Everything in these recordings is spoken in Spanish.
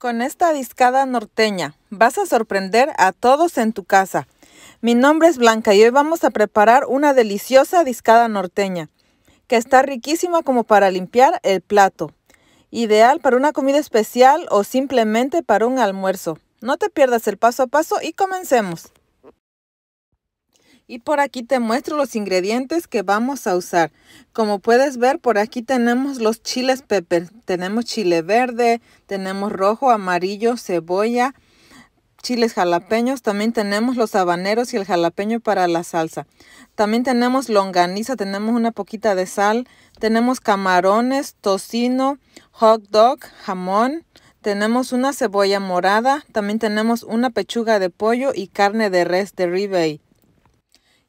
Con esta discada norteña vas a sorprender a todos en tu casa. Mi nombre es Blanca y hoy vamos a preparar una deliciosa discada norteña que está riquísima como para limpiar el plato. Ideal para una comida especial o simplemente para un almuerzo. No te pierdas el paso a paso y comencemos. Y por aquí te muestro los ingredientes que vamos a usar. Como puedes ver, por aquí tenemos los chiles pepper. Tenemos chile verde, tenemos rojo, amarillo, cebolla, chiles jalapeños. También tenemos los habaneros y el jalapeño para la salsa. También tenemos longaniza, tenemos una poquita de sal. Tenemos camarones, tocino, hot dog, jamón. Tenemos una cebolla morada. También tenemos una pechuga de pollo y carne de res de ribeye.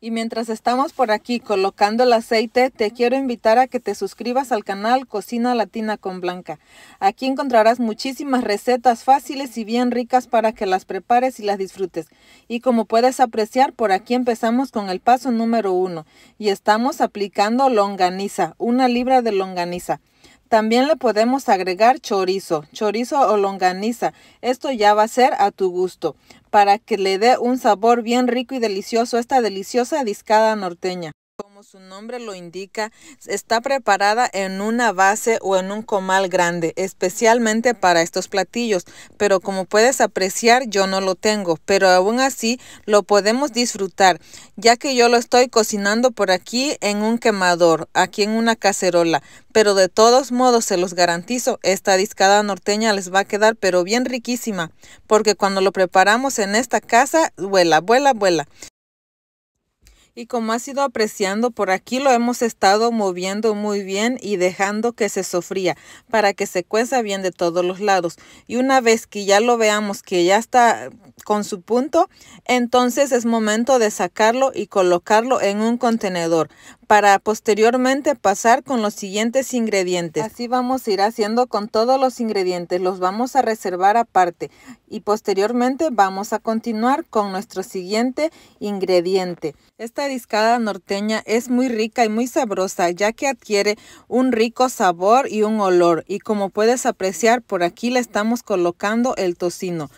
Y mientras estamos por aquí colocando el aceite, te quiero invitar a que te suscribas al canal Cocina Latina con Blanca. Aquí encontrarás muchísimas recetas fáciles y bien ricas para que las prepares y las disfrutes. Y como puedes apreciar, por aquí empezamos con el paso número uno. Y estamos aplicando longaniza, una libra de longaniza. También le podemos agregar chorizo, chorizo o longaniza. Esto ya va a ser a tu gusto para que le dé un sabor bien rico y delicioso a esta deliciosa discada norteña su nombre lo indica, está preparada en una base o en un comal grande, especialmente para estos platillos, pero como puedes apreciar yo no lo tengo, pero aún así lo podemos disfrutar, ya que yo lo estoy cocinando por aquí en un quemador, aquí en una cacerola, pero de todos modos se los garantizo, esta discada norteña les va a quedar pero bien riquísima, porque cuando lo preparamos en esta casa, vuela, vuela, vuela. Y como ha sido apreciando, por aquí lo hemos estado moviendo muy bien y dejando que se sofría para que se cueza bien de todos los lados. Y una vez que ya lo veamos que ya está con su punto, entonces es momento de sacarlo y colocarlo en un contenedor para posteriormente pasar con los siguientes ingredientes. Así vamos a ir haciendo con todos los ingredientes, los vamos a reservar aparte y posteriormente vamos a continuar con nuestro siguiente ingrediente. Esta discada norteña es muy rica y muy sabrosa ya que adquiere un rico sabor y un olor y como puedes apreciar por aquí le estamos colocando el tocino.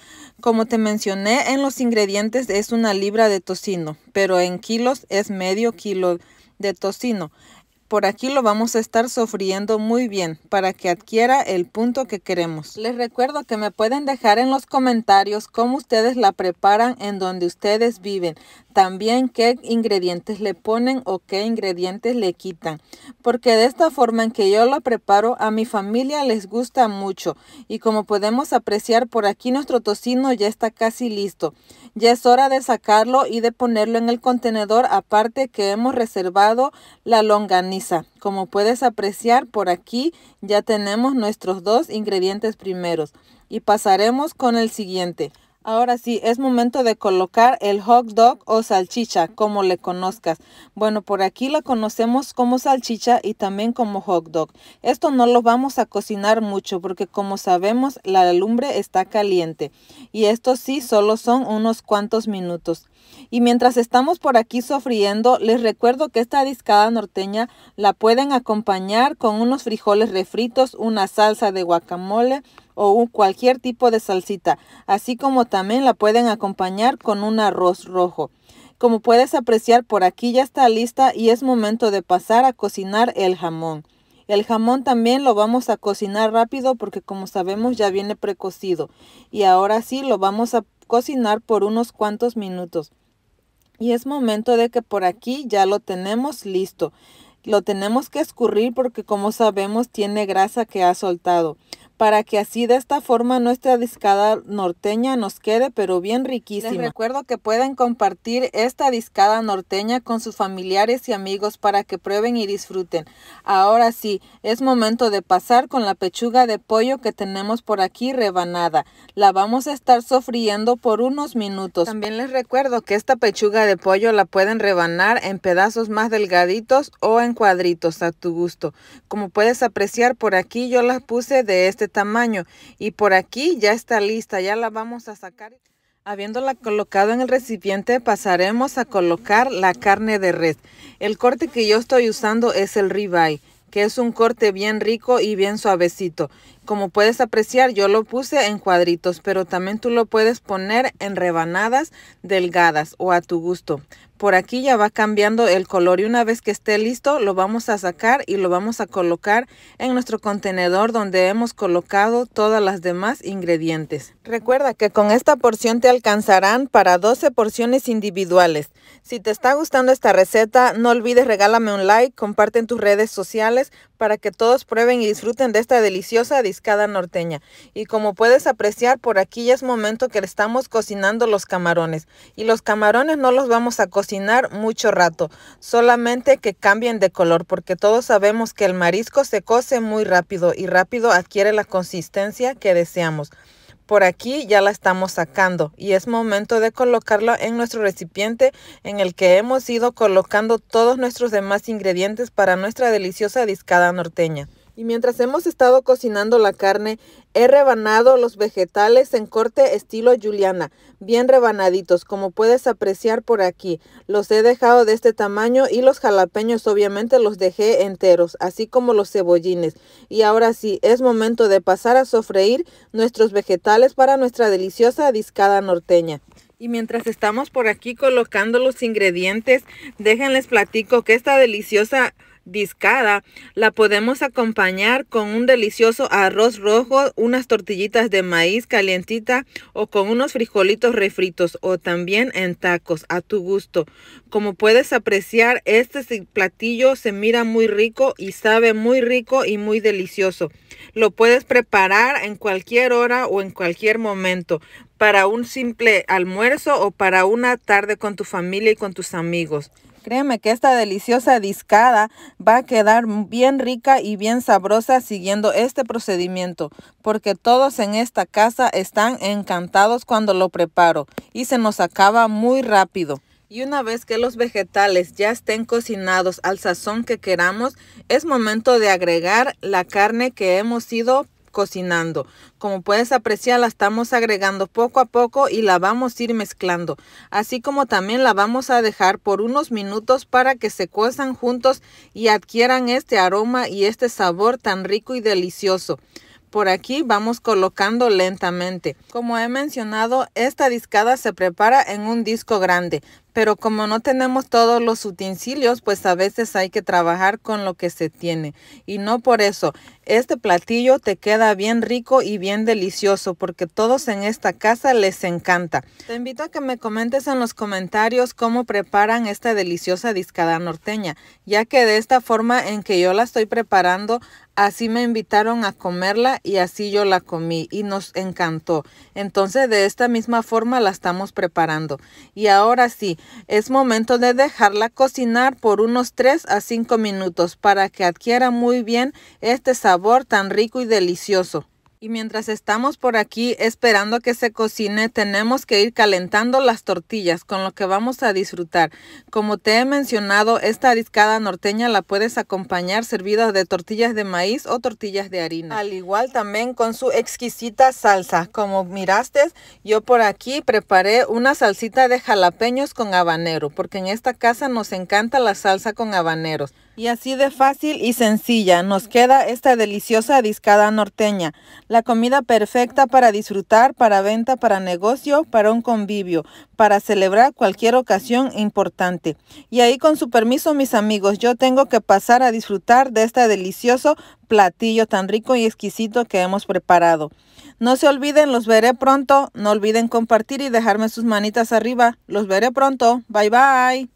Como te mencioné, en los ingredientes es una libra de tocino, pero en kilos es medio kilo de tocino. Por aquí lo vamos a estar sofriendo muy bien para que adquiera el punto que queremos. Les recuerdo que me pueden dejar en los comentarios cómo ustedes la preparan en donde ustedes viven. También qué ingredientes le ponen o qué ingredientes le quitan. Porque de esta forma en que yo la preparo a mi familia les gusta mucho. Y como podemos apreciar por aquí nuestro tocino ya está casi listo. Ya es hora de sacarlo y de ponerlo en el contenedor aparte que hemos reservado la longaniza como puedes apreciar por aquí ya tenemos nuestros dos ingredientes primeros y pasaremos con el siguiente. Ahora sí, es momento de colocar el hot dog o salchicha, como le conozcas. Bueno, por aquí la conocemos como salchicha y también como hot dog. Esto no lo vamos a cocinar mucho porque como sabemos la lumbre está caliente. Y esto sí, solo son unos cuantos minutos. Y mientras estamos por aquí sofriendo, les recuerdo que esta discada norteña la pueden acompañar con unos frijoles refritos, una salsa de guacamole, o un cualquier tipo de salsita, así como también la pueden acompañar con un arroz rojo. Como puedes apreciar por aquí ya está lista y es momento de pasar a cocinar el jamón. El jamón también lo vamos a cocinar rápido porque como sabemos ya viene precocido. Y ahora sí lo vamos a cocinar por unos cuantos minutos. Y es momento de que por aquí ya lo tenemos listo. Lo tenemos que escurrir porque como sabemos tiene grasa que ha soltado para que así de esta forma nuestra discada norteña nos quede pero bien riquísima. Les recuerdo que pueden compartir esta discada norteña con sus familiares y amigos para que prueben y disfruten. Ahora sí, es momento de pasar con la pechuga de pollo que tenemos por aquí rebanada. La vamos a estar sofriendo por unos minutos. También les recuerdo que esta pechuga de pollo la pueden rebanar en pedazos más delgaditos o en cuadritos a tu gusto. Como puedes apreciar por aquí yo la puse de este tamaño. Y por aquí ya está lista, ya la vamos a sacar. Habiéndola colocado en el recipiente, pasaremos a colocar la carne de red El corte que yo estoy usando es el ribeye, que es un corte bien rico y bien suavecito. Como puedes apreciar, yo lo puse en cuadritos, pero también tú lo puedes poner en rebanadas delgadas o a tu gusto. Por aquí ya va cambiando el color y una vez que esté listo lo vamos a sacar y lo vamos a colocar en nuestro contenedor donde hemos colocado todas las demás ingredientes. Recuerda que con esta porción te alcanzarán para 12 porciones individuales. Si te está gustando esta receta, no olvides regálame un like, comparte en tus redes sociales para que todos prueben y disfruten de esta deliciosa norteña. Y como puedes apreciar, por aquí ya es momento que estamos cocinando los camarones. Y los camarones no los vamos a cocinar mucho rato, solamente que cambien de color, porque todos sabemos que el marisco se cose muy rápido y rápido adquiere la consistencia que deseamos. Por aquí ya la estamos sacando y es momento de colocarla en nuestro recipiente en el que hemos ido colocando todos nuestros demás ingredientes para nuestra deliciosa discada norteña. Y mientras hemos estado cocinando la carne, he rebanado los vegetales en corte estilo juliana, bien rebanaditos, como puedes apreciar por aquí. Los he dejado de este tamaño y los jalapeños obviamente los dejé enteros, así como los cebollines. Y ahora sí, es momento de pasar a sofreír nuestros vegetales para nuestra deliciosa discada norteña. Y mientras estamos por aquí colocando los ingredientes, déjenles platico que esta deliciosa discada. La podemos acompañar con un delicioso arroz rojo, unas tortillitas de maíz calientita o con unos frijolitos refritos o también en tacos a tu gusto. Como puedes apreciar, este platillo se mira muy rico y sabe muy rico y muy delicioso. Lo puedes preparar en cualquier hora o en cualquier momento para un simple almuerzo o para una tarde con tu familia y con tus amigos. Créeme que esta deliciosa discada va a quedar bien rica y bien sabrosa siguiendo este procedimiento, porque todos en esta casa están encantados cuando lo preparo y se nos acaba muy rápido. Y una vez que los vegetales ya estén cocinados al sazón que queramos, es momento de agregar la carne que hemos ido cocinando. Como puedes apreciar, la estamos agregando poco a poco y la vamos a ir mezclando. Así como también la vamos a dejar por unos minutos para que se cuezan juntos y adquieran este aroma y este sabor tan rico y delicioso por aquí vamos colocando lentamente. Como he mencionado, esta discada se prepara en un disco grande, pero como no tenemos todos los utensilios, pues a veces hay que trabajar con lo que se tiene. Y no por eso, este platillo te queda bien rico y bien delicioso porque todos en esta casa les encanta. Te invito a que me comentes en los comentarios cómo preparan esta deliciosa discada norteña, ya que de esta forma en que yo la estoy preparando, así me invitaron a comerla y así yo la comí y nos encantó. Entonces de esta misma forma la estamos preparando. Y ahora sí, es momento de dejarla cocinar por unos 3 a 5 minutos para que adquiera muy bien este sabor tan rico y delicioso. Y mientras estamos por aquí esperando que se cocine, tenemos que ir calentando las tortillas, con lo que vamos a disfrutar. Como te he mencionado, esta ariscada norteña la puedes acompañar servida de tortillas de maíz o tortillas de harina. Al igual también con su exquisita salsa. Como miraste, yo por aquí preparé una salsita de jalapeños con habanero, porque en esta casa nos encanta la salsa con habaneros. Y así de fácil y sencilla nos queda esta deliciosa discada norteña, la comida perfecta para disfrutar, para venta, para negocio, para un convivio, para celebrar cualquier ocasión importante. Y ahí con su permiso mis amigos, yo tengo que pasar a disfrutar de este delicioso platillo tan rico y exquisito que hemos preparado. No se olviden, los veré pronto, no olviden compartir y dejarme sus manitas arriba. Los veré pronto, bye bye.